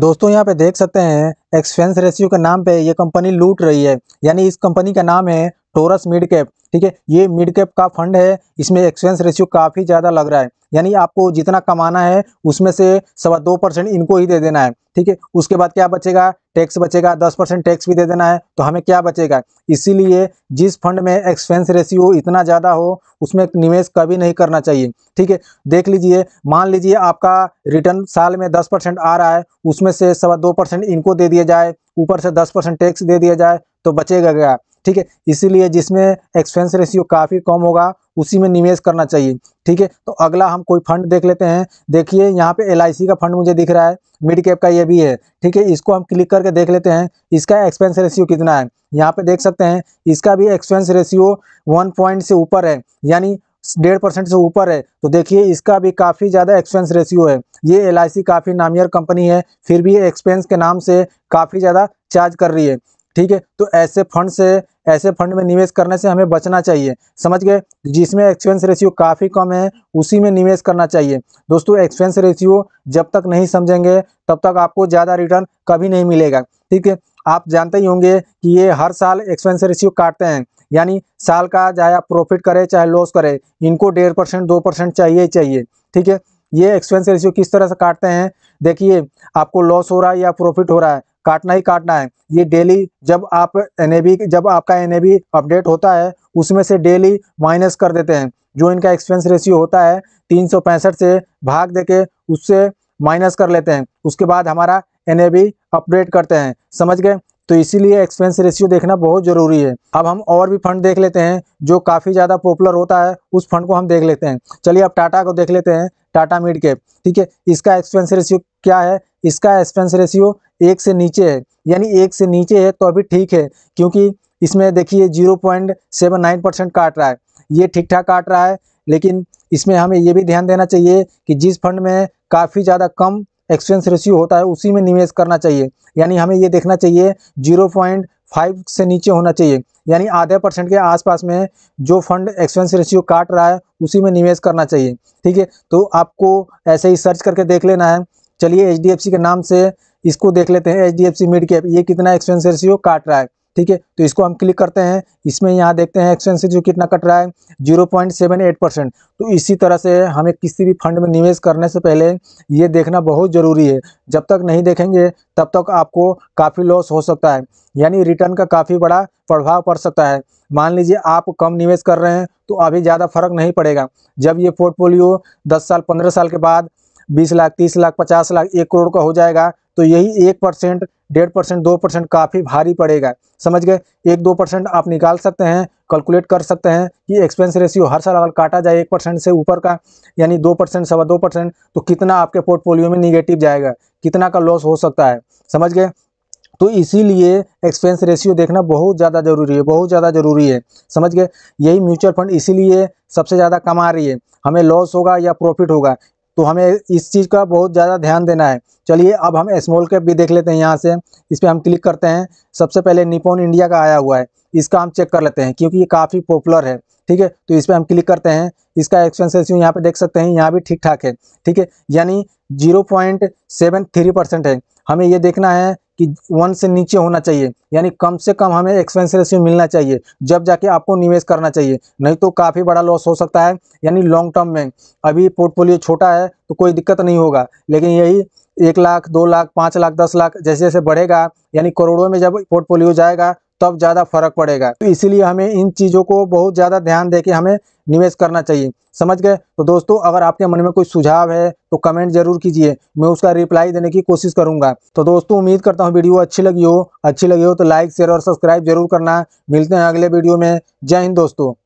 दोस्तों यहाँ पे देख सकते हैं एक्सपेंस रेशियो के नाम पे ये कंपनी लूट रही है यानी इस कंपनी का नाम है टोरस मिड कैप ठीक है ये मिड कैप का फंड है इसमें एक्सपेंस रेशियो काफ़ी ज़्यादा लग रहा है यानी आपको जितना कमाना है उसमें से सवा दो परसेंट इनको ही दे देना है ठीक है उसके बाद क्या बचेगा टैक्स बचेगा दस परसेंट टैक्स भी दे देना है तो हमें क्या बचेगा इसीलिए जिस फंड में एक्सपेंस रेशियो इतना ज़्यादा हो उसमें निवेश कभी नहीं करना चाहिए ठीक है देख लीजिए मान लीजिए आपका रिटर्न साल में दस परसेंट आ रहा है उसमें से सवा दो परसेंट इनको दे दिया जाए ऊपर से दस परसेंट टैक्स दे दिया जाए तो बचेगा क्या ठीक है इसीलिए जिसमें एक्सपेंस रेशियो काफ़ी कम होगा उसी में निवेश करना चाहिए ठीक है तो अगला हम कोई फंड देख लेते हैं देखिए यहाँ पे एल का फंड मुझे दिख रहा है मिड कैप का ये भी है ठीक है इसको हम क्लिक करके देख लेते हैं इसका एक्सपेंस रेशियो कितना है यहाँ पे देख सकते हैं इसका भी एक्सपेंस रेशियो वन पॉइंट से ऊपर है यानी डेढ़ परसेंट से ऊपर है तो देखिए इसका भी काफ़ी ज़्यादा एक्सपेंस रेशियो है ये एल काफ़ी नामियर कंपनी है फिर भी एक्सपेंस के नाम से काफ़ी ज़्यादा चार्ज कर रही है ठीक है तो ऐसे फंड से ऐसे फंड में निवेश करने से हमें बचना चाहिए समझ गए जिसमें एक्सपेंस रेशियो काफ़ी कम है उसी में निवेश करना चाहिए दोस्तों एक्सपेंस रेशियो जब तक नहीं समझेंगे तब तक आपको ज़्यादा रिटर्न कभी नहीं मिलेगा ठीक है आप जानते ही होंगे कि ये हर साल एक्सपेंस रेशियो काटते हैं यानी साल का चाहे आप प्रॉफिट करें चाहे लॉस करें इनको डेढ़ परसेंट दो परसेंट चाहिए ही चाहिए ठीक है ये एक्सपेंस रेशियो किस तरह से काटते हैं देखिए आपको लॉस हो रहा है या प्रॉफिट हो रहा है काटना ही काटना है ये डेली जब आप एन जब आपका एन अपडेट होता है उसमें से डेली माइनस कर देते हैं जो इनका एक्सपेंस रेशियो होता है तीन से भाग देके उससे माइनस कर लेते हैं उसके बाद हमारा एन अपडेट करते हैं समझ गए तो इसीलिए एक्सपेंस रेशियो देखना बहुत ज़रूरी है अब हम और भी फंड देख लेते हैं जो काफ़ी ज़्यादा पॉपुलर होता है उस फंड को हम देख लेते हैं चलिए अब टाटा को देख लेते हैं टाटा मिड कैप ठीक है इसका एक्सपेंस रेशियो क्या है इसका एक्सपेंस रेशियो एक से नीचे है यानी एक से नीचे है तो अभी ठीक है क्योंकि इसमें देखिए zero point seven nine percent काट रहा है ये ठीक ठाक काट रहा है लेकिन इसमें हमें ये भी ध्यान देना चाहिए कि जिस फंड में काफ़ी ज़्यादा कम एक्सचेंज रेशियो होता है उसी में निवेश करना चाहिए यानी हमें ये देखना चाहिए जीरो पॉइंट फाइव से नीचे होना चाहिए यानी आधे परसेंट के आसपास में जो फंड एक्सपेंस रेशियो काट रहा है उसी में निवेश करना चाहिए ठीक है तो आपको ऐसे ही सर्च करके देख लेना है चलिए एच के नाम से इसको देख लेते हैं H D F C mid cap ये कितना एक्सपेंस रेशियो काट रहा है ठीक है तो इसको हम क्लिक करते हैं इसमें यहाँ देखते हैं एक्सपेंसिव जो कितना कट रहा है zero point seven eight percent तो इसी तरह से हमें किसी भी फंड में निवेश करने से पहले ये देखना बहुत ज़रूरी है जब तक नहीं देखेंगे तब तक आपको काफ़ी लॉस हो सकता है यानी रिटर्न का काफ़ी बड़ा प्रभाव पड़ सकता है मान लीजिए आप कम निवेश कर रहे हैं तो अभी ज़्यादा फर्क नहीं पड़ेगा जब ये पोर्टफोलियो दस साल पंद्रह साल के बाद बीस लाख तीस लाख पचास लाख एक करोड़ का हो जाएगा तो यही एक परसेंट डेढ़ परसेंट दो परसेंट काफ़ी भारी पड़ेगा समझ गए एक दो परसेंट आप निकाल सकते हैं कैलकुलेट कर सकते हैं कि एक्सपेंस रेशियो हर साल अगर काटा जाए एक परसेंट से ऊपर का यानी दो परसेंट सवा दो परसेंट तो कितना आपके पोर्टफोलियो में निगेटिव जाएगा कितना का लॉस हो सकता है समझ गए तो इसीलिए एक्सपेंस रेशियो देखना बहुत ज़्यादा जरूरी है बहुत ज़्यादा जरूरी है समझ गए यही म्यूचुअल फंड इसीलिए सबसे ज़्यादा कमा रही है हमें लॉस होगा या प्रॉफिट होगा तो हमें इस चीज़ का बहुत ज़्यादा ध्यान देना है चलिए अब हम स्मॉल कैप भी देख लेते हैं यहाँ से इस पर हम क्लिक करते हैं सबसे पहले निपोन इंडिया का आया हुआ है इसका हम चेक कर लेते हैं क्योंकि ये काफ़ी पॉपुलर है ठीक है तो इस पर हम क्लिक करते हैं इसका एक्सपेंसिस यहाँ पे देख सकते हैं यहाँ भी ठीक ठाक है ठीक है यानी zero point seven three percent है हमें ये देखना है कि वन से नीचे होना चाहिए यानी कम से कम हमें एक्सपेंस रेशियो मिलना चाहिए जब जाके आपको निवेश करना चाहिए नहीं तो काफ़ी बड़ा लॉस हो सकता है यानी लॉन्ग टर्म में अभी पोर्टफोलियो छोटा है तो कोई दिक्कत नहीं होगा लेकिन यही एक लाख दो लाख पाँच लाख दस लाख जैसे जैसे बढ़ेगा यानी करोड़ों में जब पोर्टफोलियो जाएगा तब ज़्यादा फर्क पड़ेगा तो इसीलिए हमें इन चीज़ों को बहुत ज़्यादा ध्यान दे हमें निवेश करना चाहिए समझ गए तो दोस्तों अगर आपके मन में कोई सुझाव है तो कमेंट जरूर कीजिए मैं उसका रिप्लाई देने की कोशिश करूंगा तो दोस्तों उम्मीद करता हूँ वीडियो अच्छी लगी हो अच्छी लगी हो तो लाइक शेयर और सब्सक्राइब जरूर करना मिलते हैं अगले वीडियो में जय हिंद दोस्तों